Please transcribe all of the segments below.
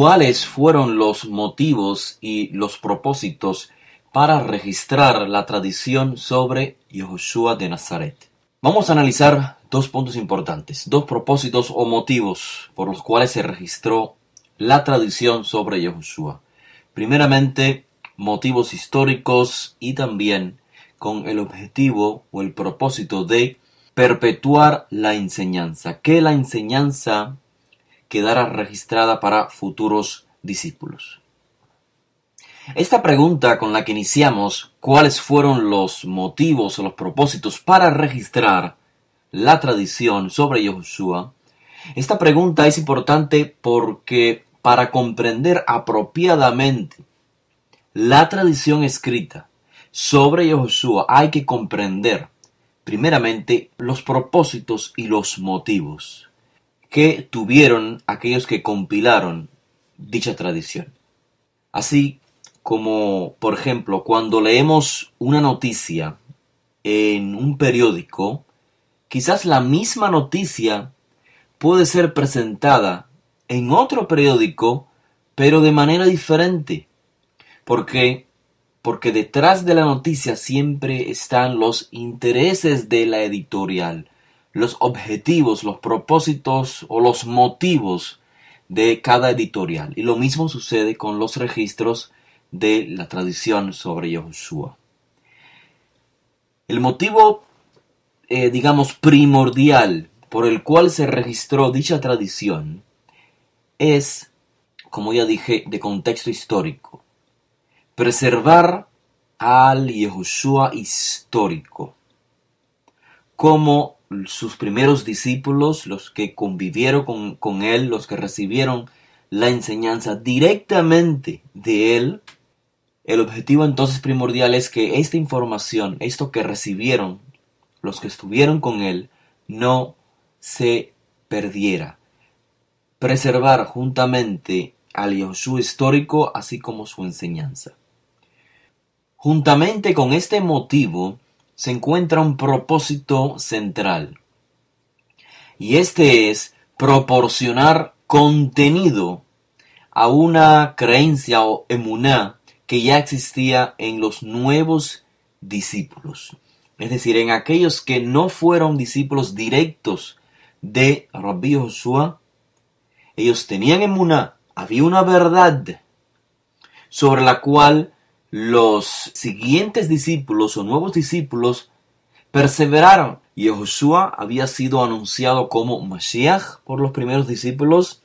¿Cuáles fueron los motivos y los propósitos para registrar la tradición sobre Yehoshua de Nazaret? Vamos a analizar dos puntos importantes, dos propósitos o motivos por los cuales se registró la tradición sobre Yehoshua. Primeramente, motivos históricos y también con el objetivo o el propósito de perpetuar la enseñanza, que la enseñanza quedara registrada para futuros discípulos. Esta pregunta con la que iniciamos, cuáles fueron los motivos o los propósitos para registrar la tradición sobre Josué, esta pregunta es importante porque para comprender apropiadamente la tradición escrita sobre Josué hay que comprender primeramente los propósitos y los motivos que tuvieron aquellos que compilaron dicha tradición. Así como, por ejemplo, cuando leemos una noticia en un periódico, quizás la misma noticia puede ser presentada en otro periódico, pero de manera diferente. ¿Por qué? Porque detrás de la noticia siempre están los intereses de la editorial, los objetivos, los propósitos o los motivos de cada editorial. Y lo mismo sucede con los registros de la tradición sobre Josué. El motivo, eh, digamos, primordial por el cual se registró dicha tradición es, como ya dije, de contexto histórico. Preservar al Yehoshua histórico como sus primeros discípulos, los que convivieron con, él, los que recibieron la enseñanza directamente de él, el objetivo entonces primordial es que esta información, esto que recibieron los que estuvieron con él, no se perdiera. Preservar juntamente al su histórico, así como su enseñanza. Juntamente con este motivo, se encuentra un propósito central. Y este es proporcionar contenido a una creencia o emuná que ya existía en los nuevos discípulos. Es decir, en aquellos que no fueron discípulos directos de Rabbi Josué, ellos tenían emuná, había una verdad sobre la cual los siguientes discípulos o nuevos discípulos perseveraron. Y Joshua había sido anunciado como Mashiach por los primeros discípulos,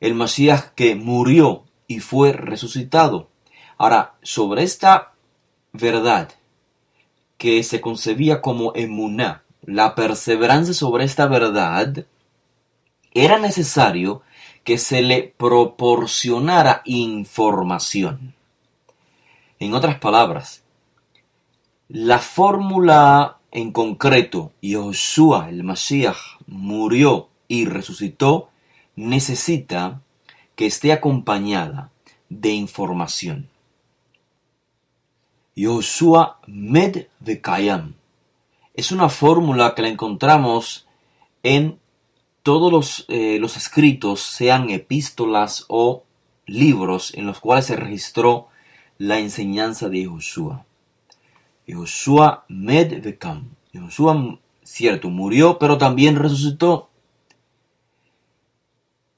el Mashiach que murió y fue resucitado. Ahora, sobre esta verdad que se concebía como emuná, la perseverancia sobre esta verdad, era necesario que se le proporcionara información. En otras palabras, la fórmula en concreto, Yoshua, el Mashiach, murió y resucitó, necesita que esté acompañada de información. Yoshua Med Vekayam es una fórmula que la encontramos en todos los eh, escritos, sean epístolas o libros en los cuales se registró la enseñanza de Joshua Josué med vekam. cierto, murió, pero también resucitó.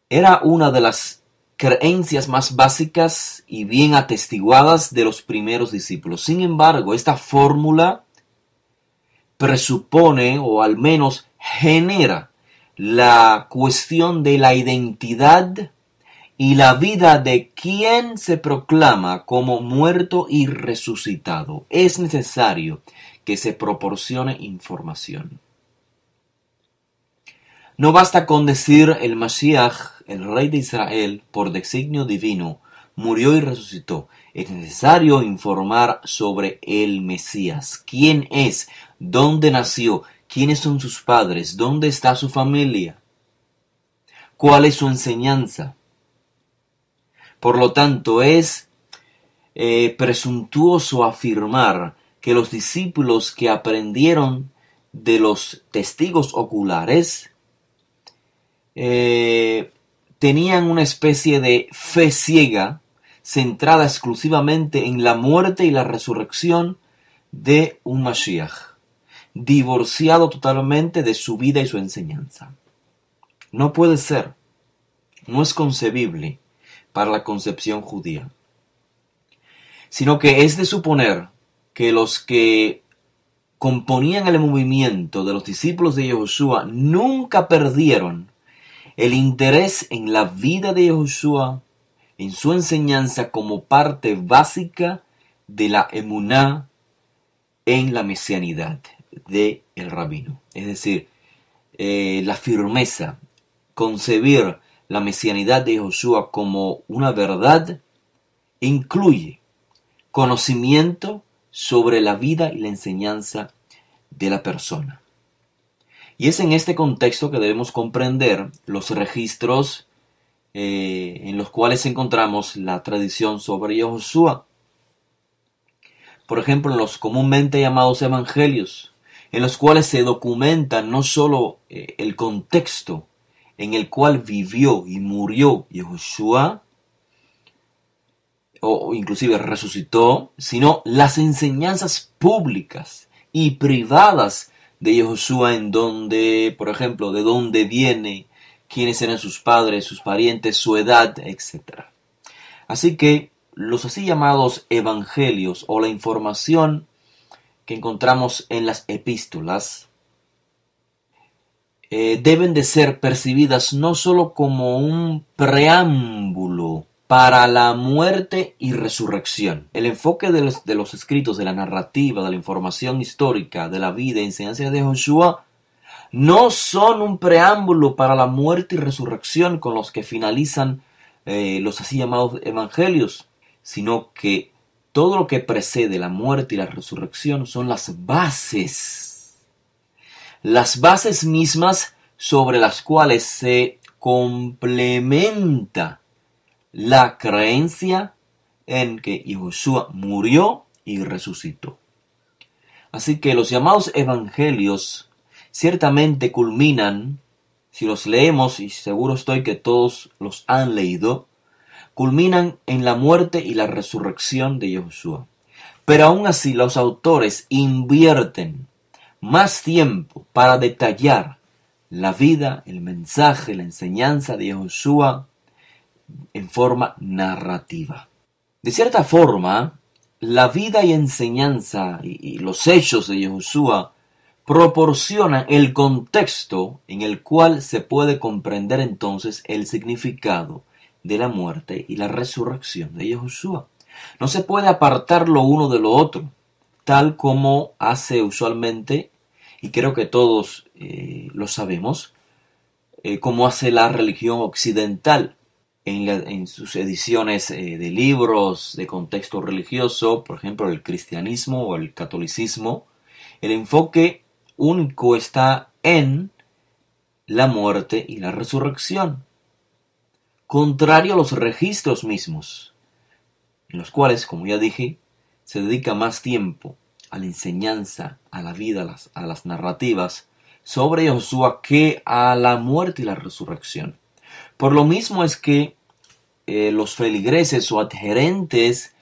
Era una de las creencias más básicas y bien atestiguadas de los primeros discípulos. Sin embargo, esta fórmula presupone o al menos genera la cuestión de la identidad y la vida de quien se proclama como muerto y resucitado. Es necesario que se proporcione información. No basta con decir el Mashiach, el rey de Israel, por designio divino, murió y resucitó. Es necesario informar sobre el Mesías, quién es, dónde nació, quiénes son sus padres, dónde está su familia, cuál es su enseñanza, por lo tanto, es eh, presuntuoso afirmar que los discípulos que aprendieron de los testigos oculares eh, tenían una especie de fe ciega centrada exclusivamente en la muerte y la resurrección de un Mashiach, divorciado totalmente de su vida y su enseñanza. No puede ser, no es concebible para la concepción judía, sino que es de suponer que los que componían el movimiento de los discípulos de Yeshua. nunca perdieron el interés en la vida de Yeshua. en su enseñanza como parte básica de la emuná en la mesianidad de el rabino. Es decir, eh, la firmeza, concebir la mesianidad de Josué como una verdad incluye conocimiento sobre la vida y la enseñanza de la persona. Y es en este contexto que debemos comprender los registros eh, en los cuales encontramos la tradición sobre Josué. Por ejemplo, en los comúnmente llamados evangelios, en los cuales se documenta no solo eh, el contexto, en el cual vivió y murió Yeshua, o inclusive resucitó, sino las enseñanzas públicas y privadas de Yeshua en donde, por ejemplo, de dónde viene, quiénes eran sus padres, sus parientes, su edad, etc. Así que los así llamados evangelios o la información que encontramos en las epístolas eh, deben de ser percibidas no sólo como un preámbulo para la muerte y resurrección. El enfoque de los, escritos, de la narrativa, de la información histórica, de la vida y enseñanza de Joshua, no son un preámbulo para la muerte y resurrección con los que finalizan eh, los así llamados evangelios, sino que todo lo que precede la muerte y la resurrección son las bases las bases mismas sobre las cuales se complementa la creencia en que Josué murió y resucitó. Así que los llamados evangelios ciertamente culminan, si los leemos, y seguro estoy que todos los han leído, culminan en la muerte y la resurrección de Josué. Pero aún así los autores invierten más tiempo para detallar la vida, el mensaje, la enseñanza de Josué en forma narrativa. De cierta forma, la vida y enseñanza y, los hechos de Josué proporcionan el contexto en el cual se puede comprender entonces el significado de la muerte y la resurrección de Josué. No se puede apartar lo uno de lo otro, tal como hace usualmente y creo que todos eh, lo sabemos, eh, como hace la religión occidental en, sus ediciones eh, de libros de contexto religioso, por ejemplo el cristianismo o el catolicismo, el enfoque único está en la muerte y la resurrección, contrario a los registros mismos, en los cuales, como ya dije, se dedica más tiempo a la enseñanza, a la vida, a las, narrativas sobre Josué que a la muerte y la resurrección. Por lo mismo es que eh, los feligreses o adherentes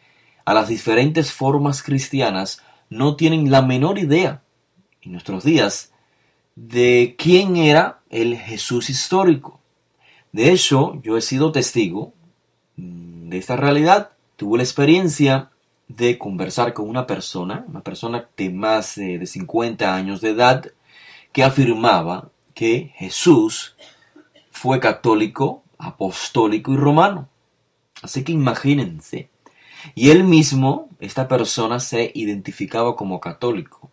a las diferentes formas cristianas no tienen la menor idea en nuestros días de quién era el Jesús histórico. De hecho, yo he sido testigo mm, de esta realidad, tuve la experiencia de conversar con una persona, una persona de más de 50 años de edad, que afirmaba que Jesús fue católico, apostólico y romano. Así que imagínense. Y él mismo, esta persona, se identificaba como católico.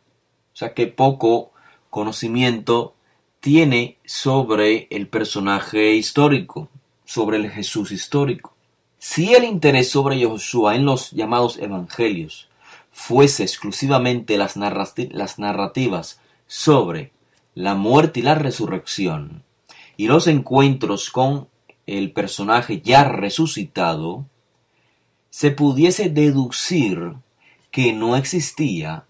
O sea que poco conocimiento tiene sobre el personaje histórico, sobre el Jesús histórico. Si el interés sobre Josué en los llamados evangelios fuese exclusivamente las, narrativas sobre la muerte y la resurrección y los encuentros con el personaje ya resucitado, se pudiese deducir que no existía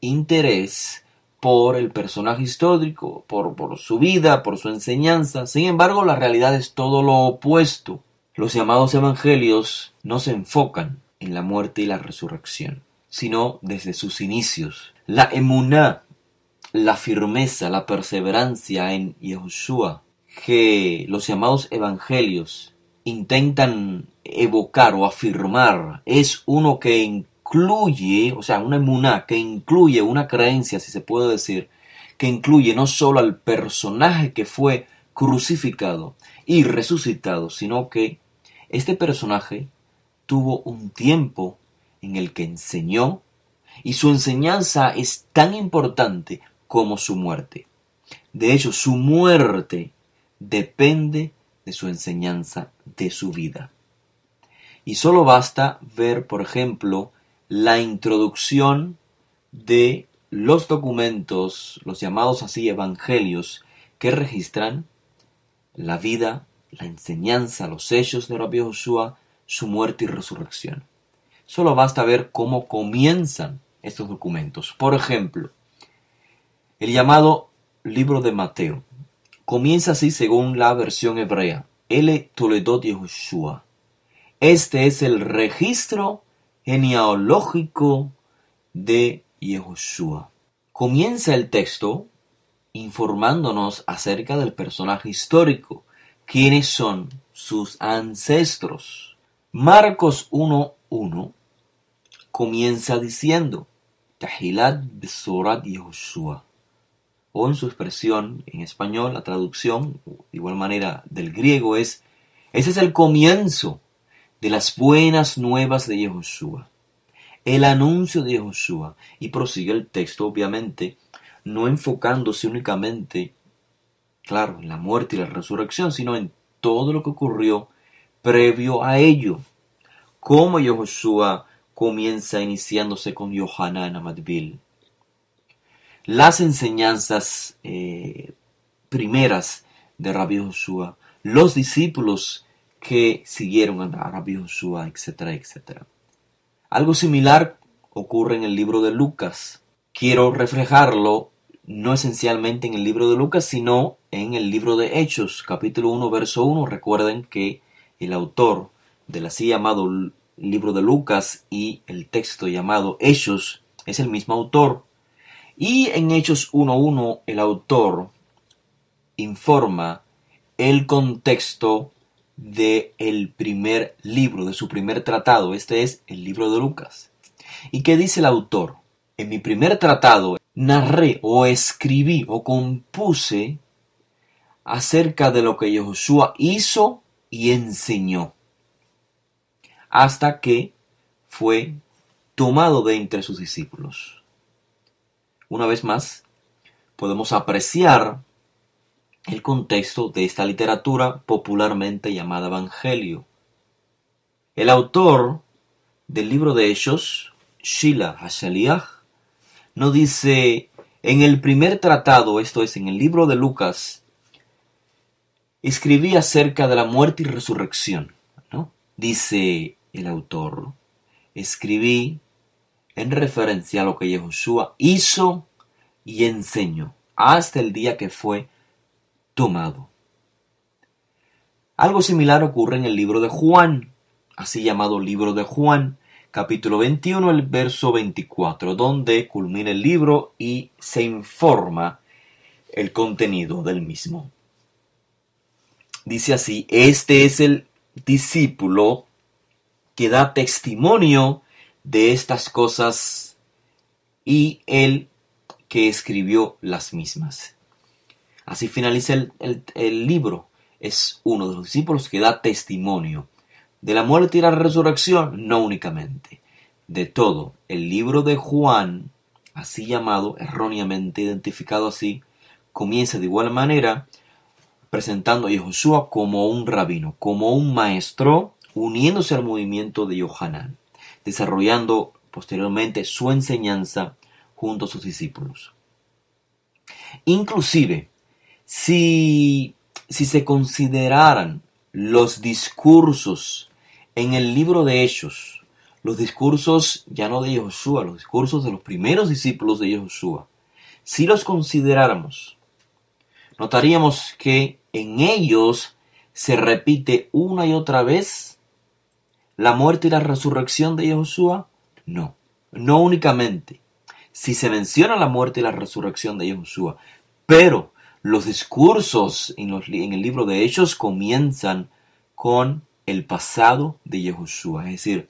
interés por el personaje histórico, por, por, su vida, por su enseñanza. Sin embargo, la realidad es todo lo opuesto. Los llamados evangelios no se enfocan en la muerte y la resurrección, sino desde sus inicios. La emuná, la firmeza, la perseverancia en Yeshua, que los llamados evangelios intentan evocar o afirmar, es uno que incluye, o sea, una emuná que incluye una creencia, si se puede decir, que incluye no solo al personaje que fue crucificado y resucitado, sino que este personaje tuvo un tiempo en el que enseñó y su enseñanza es tan importante como su muerte. De hecho, su muerte depende de su enseñanza, de su vida. Y solo basta ver, por ejemplo, la introducción de los documentos, los llamados así evangelios, que registran la vida, la enseñanza, los hechos de Rabbi Joshua, su muerte y resurrección. Solo basta ver cómo comienzan estos documentos. Por ejemplo, el llamado libro de Mateo comienza así según la versión hebrea, El Toledot Yehoshua. Este es el registro genealógico de Yehoshua. Comienza el texto informándonos acerca del personaje histórico, quiénes son sus ancestros. Marcos 1.1 comienza diciendo, Tahilat Besorat Yehoshua, o en su expresión en español, la traducción, de igual manera del griego, es, ese es el comienzo de las buenas nuevas de Yehoshua, el anuncio de Yehoshua, y prosigue el texto, obviamente, no enfocándose únicamente, claro, en la muerte y la resurrección, sino en todo lo que ocurrió previo a ello. Cómo Yehoshua comienza iniciándose con en Amadvil. Las enseñanzas eh, primeras de Rabbi Joshua, los discípulos que siguieron a Rabbi Joshua, etcétera, etcétera. Algo similar ocurre en el libro de Lucas. Quiero reflejarlo no esencialmente en el libro de Lucas, sino en el libro de Hechos, capítulo 1, verso 1. Recuerden que el autor del así llamado libro de Lucas y el texto llamado Hechos es el mismo autor. Y en Hechos 1.1 el autor informa el contexto de el primer libro, de su primer tratado. Este es el libro de Lucas. ¿Y qué dice el autor? En mi primer tratado, narré o escribí o compuse acerca de lo que Josué hizo y enseñó, hasta que fue tomado de entre sus discípulos. Una vez más, podemos apreciar el contexto de esta literatura popularmente llamada Evangelio. El autor del libro de Hechos, Shila Hashaliah, no dice en el primer tratado, esto es en el libro de Lucas, escribí acerca de la muerte y resurrección, ¿no? Dice el autor, escribí en referencia a lo que Yeshua hizo y enseñó hasta el día que fue tomado. Algo similar ocurre en el libro de Juan, así llamado libro de Juan, capítulo 21, el verso 24, donde culmina el libro y se informa el contenido del mismo. Dice así, este es el discípulo que da testimonio de estas cosas y el que escribió las mismas. Así finaliza el, el libro. Es uno de los discípulos que da testimonio de la muerte y la resurrección, no únicamente. De todo, el libro de Juan, así llamado, erróneamente identificado así, comienza de igual manera presentando a Josué como un rabino, como un maestro, uniéndose al movimiento de Yohanan, desarrollando posteriormente su enseñanza junto a sus discípulos. Inclusive, si, si se consideraran los discursos en el libro de Hechos, los discursos ya no de Josué, los discursos de los primeros discípulos de Josué, si los consideráramos, notaríamos que en ellos se repite una y otra vez la muerte y la resurrección de Josué. No, no únicamente. Si se menciona la muerte y la resurrección de Josué, pero los discursos en el libro de Hechos comienzan con el pasado de Yehoshua. Es decir,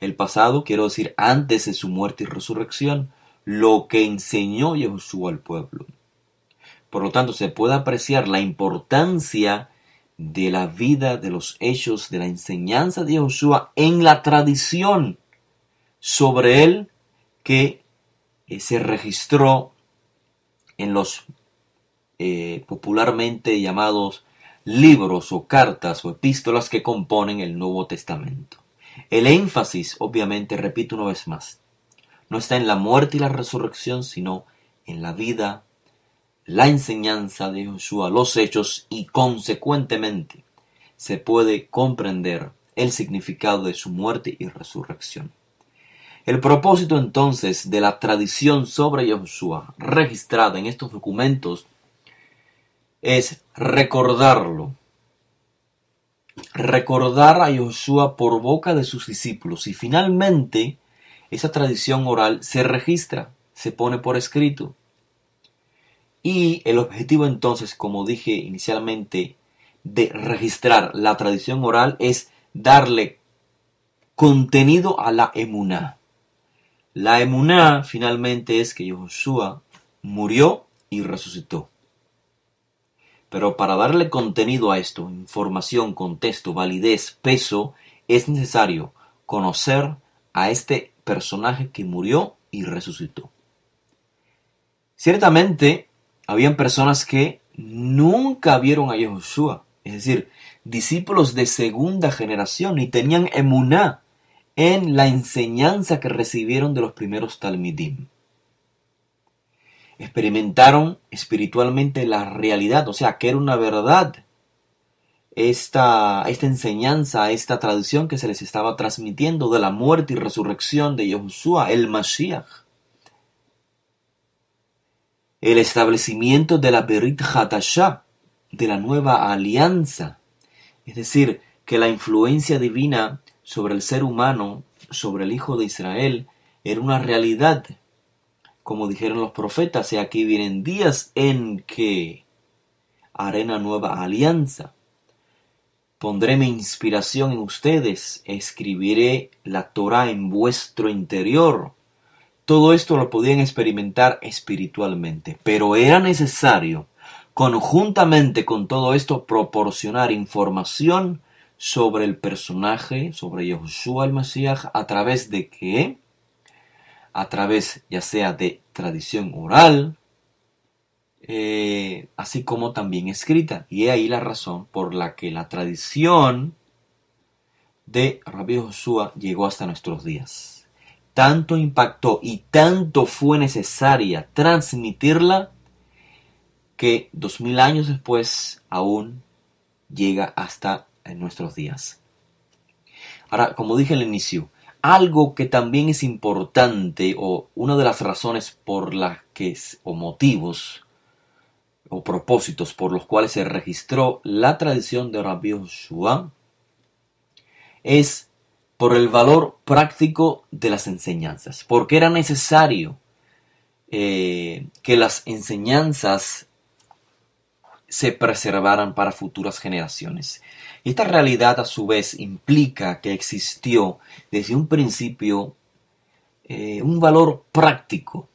el pasado, quiero decir, antes de su muerte y resurrección, lo que enseñó Yehoshua al pueblo. Por lo tanto, se puede apreciar la importancia de la vida, de los hechos, de la enseñanza de Yehoshua en la tradición sobre él que eh, se registró en los eh, popularmente llamados libros o cartas o epístolas que componen el Nuevo Testamento. El énfasis, obviamente, repito una vez más, no está en la muerte y la resurrección, sino en la vida, la enseñanza de Josué, los hechos y, consecuentemente, se puede comprender el significado de su muerte y resurrección. El propósito entonces de la tradición sobre Josué registrada en estos documentos es recordarlo. Recordar a Josué por boca de sus discípulos. Y finalmente, esa tradición oral se registra, se pone por escrito. Y el objetivo entonces, como dije inicialmente, de registrar la tradición oral es darle contenido a la emuná. La emuná finalmente es que Josué murió y resucitó. Pero para darle contenido a esto, información, contexto, validez, peso, es necesario conocer a este personaje que murió y resucitó. Ciertamente, habían personas que nunca vieron a Yehoshua, es decir, discípulos de segunda generación y tenían emuná en la enseñanza que recibieron de los primeros talmidim experimentaron espiritualmente la realidad, o sea, que era una verdad esta, enseñanza, esta tradición que se les estaba transmitiendo de la muerte y resurrección de Yahushua, el Mashiach. El establecimiento de la Berit Hatashah, de la nueva alianza. Es decir, que la influencia divina sobre el ser humano, sobre el Hijo de Israel, era una realidad como dijeron los profetas, y aquí vienen días en que haré una nueva alianza. Pondré mi inspiración en ustedes, escribiré la Torah en vuestro interior. Todo esto lo podían experimentar espiritualmente, pero era necesario conjuntamente con todo esto proporcionar información sobre el personaje, sobre Yahushua el Mesías, a través de qué? a través ya sea de tradición oral, eh, así como también escrita. Y es ahí la razón por la que la tradición de Rabí Josué llegó hasta nuestros días. Tanto impactó y tanto fue necesaria transmitirla que dos mil años después aún llega hasta nuestros días. Ahora, como dije al inicio, algo que también es importante o una de las razones por las que o motivos o propósitos por los cuales se registró la tradición de Rabbi Joshua es por el valor práctico de las enseñanzas, porque era necesario eh, que las enseñanzas se preservaran para futuras generaciones. esta realidad a su vez implica que existió desde un principio eh, un valor práctico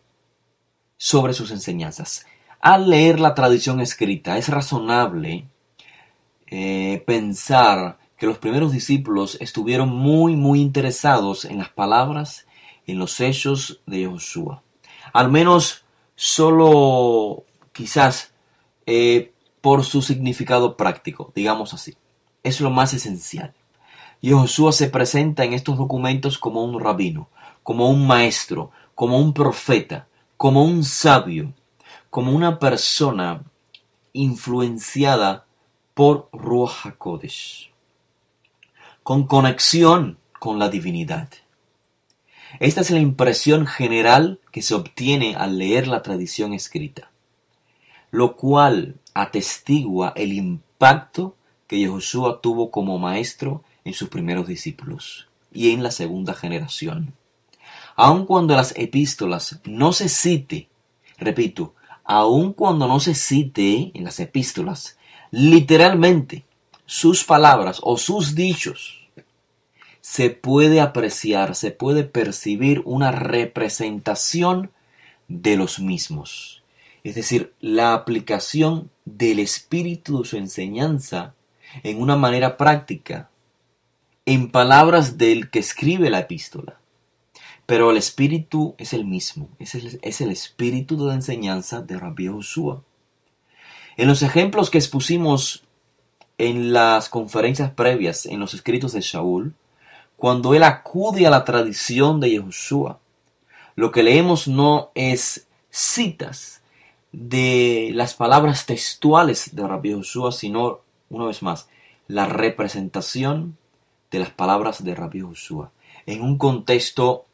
sobre sus enseñanzas. Al leer la tradición escrita es razonable eh, pensar que los primeros discípulos estuvieron muy muy interesados en las palabras, en los hechos de Josué. Al menos solo quizás eh, por su significado práctico, digamos así. Es lo más esencial. Y Josué se presenta en estos documentos como un rabino, como un maestro, como un profeta, como un sabio, como una persona influenciada por Ruach HaKodesh, con conexión con la divinidad. Esta es la impresión general que se obtiene al leer la tradición escrita, lo cual atestigua el impacto que Yehoshua tuvo como maestro en sus primeros discípulos y en la segunda generación. Aun cuando las epístolas no se cite, repito, aun cuando no se cite en las epístolas, literalmente sus palabras o sus dichos, se puede apreciar, se puede percibir una representación de los mismos es decir, la aplicación del espíritu de su enseñanza en una manera práctica, en palabras del que escribe la epístola. Pero el espíritu es el mismo, es el, espíritu de la enseñanza de Rabbi Yehoshua. En los ejemplos que expusimos en las conferencias previas, en los escritos de Shaul, cuando él acude a la tradición de Yehoshua, lo que leemos no es citas, de las palabras textuales de Rabbi Joshua, sino, una vez más, la representación de las palabras de Rabbi Joshua en un contexto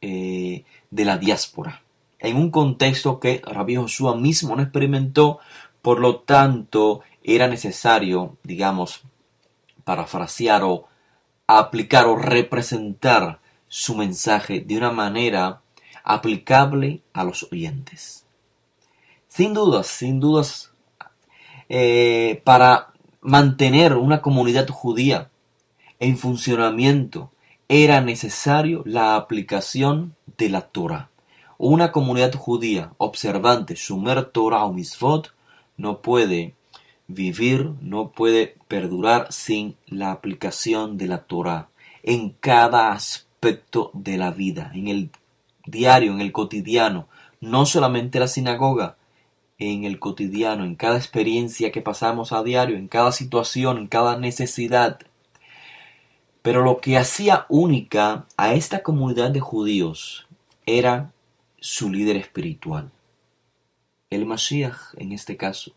eh, de la diáspora, en un contexto que Rabbi Joshua mismo no experimentó, por lo tanto era necesario, digamos, parafrasear o aplicar o representar su mensaje de una manera aplicable a los oyentes. Sin dudas, sin dudas, eh, para mantener una comunidad judía en funcionamiento era necesario la aplicación de la Torah. Una comunidad judía observante, sumer Torah o Misvot, no puede vivir, no puede perdurar sin la aplicación de la Torah en cada aspecto de la vida, en el diario, en el cotidiano, no solamente la sinagoga, en el cotidiano, en cada experiencia que pasamos a diario, en cada situación, en cada necesidad. Pero lo que hacía única a esta comunidad de judíos era su líder espiritual, el Mashiach en este caso.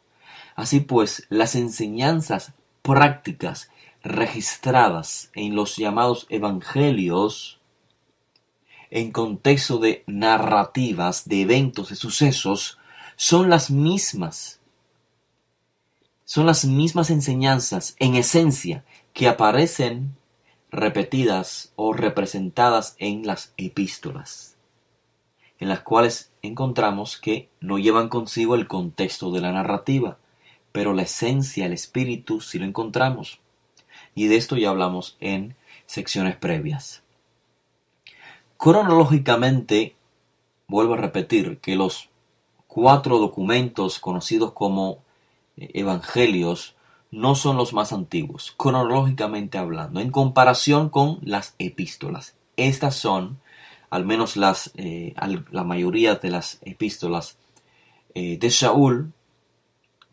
Así pues, las enseñanzas prácticas registradas en los llamados evangelios, en contexto de narrativas, de eventos, de sucesos, son las mismas. Son las mismas enseñanzas en esencia que aparecen repetidas o representadas en las epístolas, en las cuales encontramos que no llevan consigo el contexto de la narrativa, pero la esencia, el espíritu, sí lo encontramos. Y de esto ya hablamos en secciones previas. Cronológicamente, vuelvo a repetir que los cuatro documentos conocidos como eh, evangelios no son los más antiguos, cronológicamente hablando, en comparación con las epístolas. Estas son, al menos las, eh, la mayoría de las epístolas eh, de Shaul,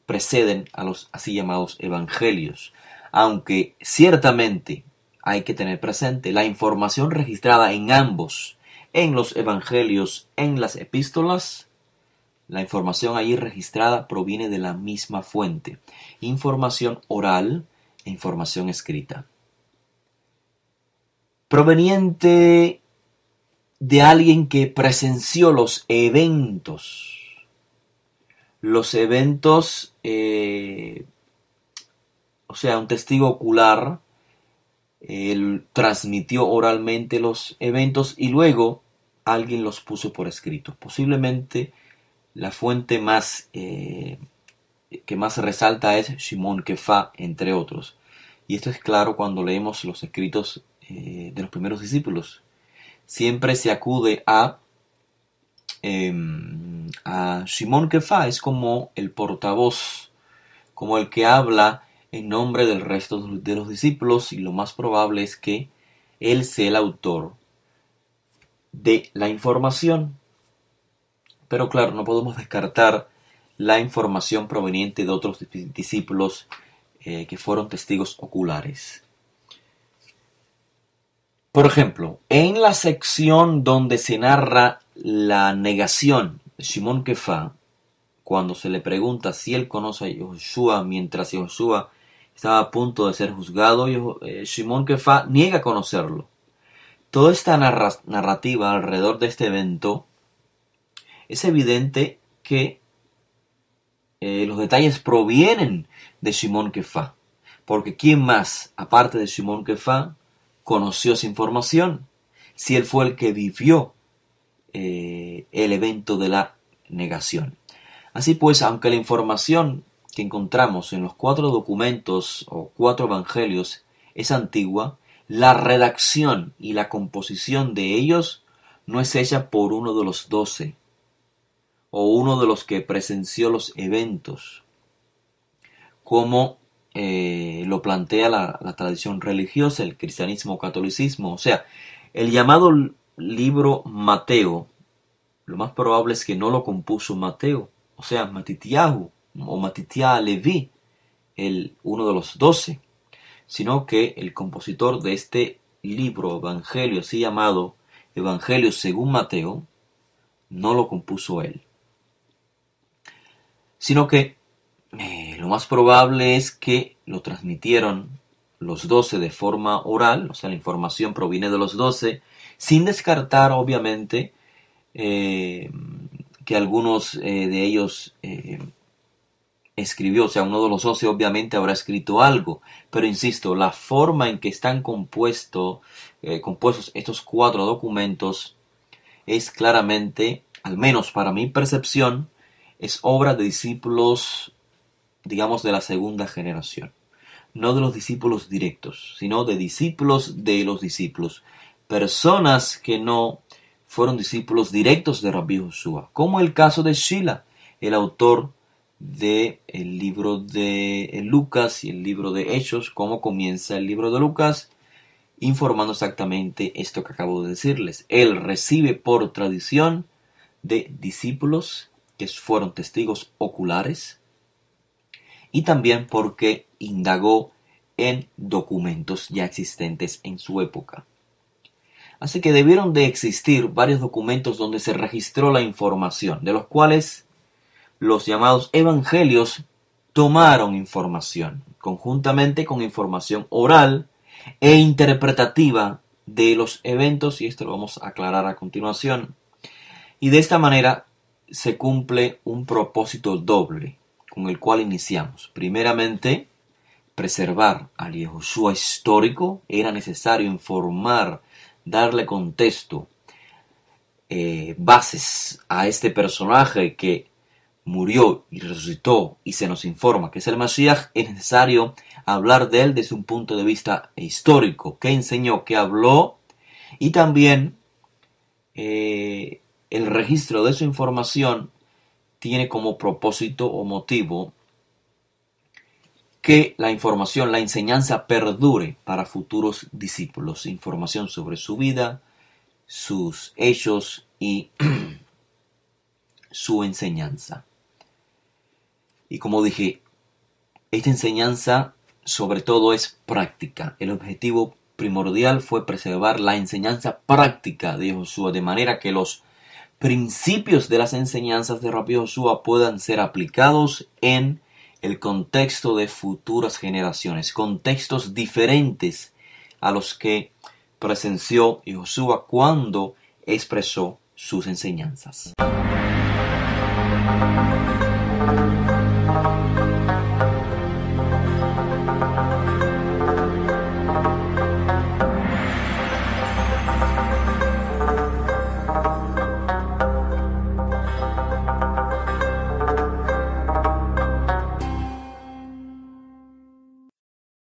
preceden a los así llamados evangelios, aunque ciertamente hay que tener presente la información registrada en ambos, en los evangelios, en las epístolas, la información ahí registrada proviene de la misma fuente, información oral e información escrita. Proveniente de alguien que presenció los eventos, los eventos, eh, o sea, un testigo ocular, él transmitió oralmente los eventos y luego alguien los puso por escrito, posiblemente la fuente más, eh, que más resalta es Shimon Kefa, entre otros. Y esto es claro cuando leemos los escritos eh, de los primeros discípulos. Siempre se acude a, em, a Shimon Kefa, es como el portavoz, como el que habla en nombre del resto de los discípulos y lo más probable es que él sea el autor de la información pero claro, no podemos descartar la información proveniente de otros discípulos eh, que fueron testigos oculares. Por ejemplo, en la sección donde se narra la negación de Shimon Kefa, cuando se le pregunta si él conoce a Joshua mientras Joshua estaba a punto de ser juzgado, eh, Simón Kefa niega conocerlo. Toda esta narrativa alrededor de este evento es evidente que eh, los detalles provienen de Simón Kefá. Porque ¿quién más, aparte de Simón Kefá, conoció esa información? Si él fue el que vivió eh, el evento de la negación. Así pues, aunque la información que encontramos en los cuatro documentos o cuatro evangelios es antigua, la redacción y la composición de ellos no es hecha por uno de los doce, o uno de los que presenció los eventos, como eh, lo plantea la, tradición religiosa, el cristianismo, catolicismo. O sea, el llamado libro Mateo, lo más probable es que no lo compuso Mateo, o sea, Matitiahu o Matitia Levi, el, uno de los doce, sino que el compositor de este libro, Evangelio, así llamado Evangelio según Mateo, no lo compuso él sino que eh, lo más probable es que lo transmitieron los doce de forma oral, o sea, la información proviene de los doce, sin descartar, obviamente, eh, que algunos eh, de ellos escribió, o sea, uno de los doce obviamente habrá escrito algo, pero insisto, la forma en que están compuestos estos cuatro documentos es claramente, al menos para mi percepción, es obra de discípulos, digamos, de la segunda generación. No de los discípulos directos, sino de discípulos de los discípulos. Personas que no fueron discípulos directos de Rabbi Joshua, como el caso de Sheila, el autor del libro de Lucas y el libro de Hechos, cómo comienza el libro de Lucas, informando exactamente esto que acabo de decirles. Él recibe por tradición de discípulos que fueron testigos oculares, y también porque indagó en documentos ya existentes en su época. Así que debieron de existir varios documentos donde se registró la información, de los cuales los llamados evangelios tomaron información, conjuntamente con información oral e interpretativa de los eventos, y esto lo vamos a aclarar a continuación. Y de esta manera se cumple un propósito doble con el cual iniciamos. Primeramente, preservar al Yehoshua histórico, era necesario informar, darle contexto, eh, bases a este personaje que murió y resucitó y se nos informa que es el Mashiach, es necesario hablar de él desde un punto de vista histórico, que enseñó, que habló y también eh, el registro de su información tiene como propósito o motivo que la información, la enseñanza perdure para futuros discípulos, información sobre su vida, sus hechos y su enseñanza. Y como dije, esta enseñanza sobre todo es práctica. El objetivo primordial fue preservar la enseñanza práctica de Josué, de manera que los principios de las enseñanzas de Rabbi Joshua puedan ser aplicados en el contexto de futuras generaciones, contextos diferentes a los que presenció Josué cuando expresó sus enseñanzas.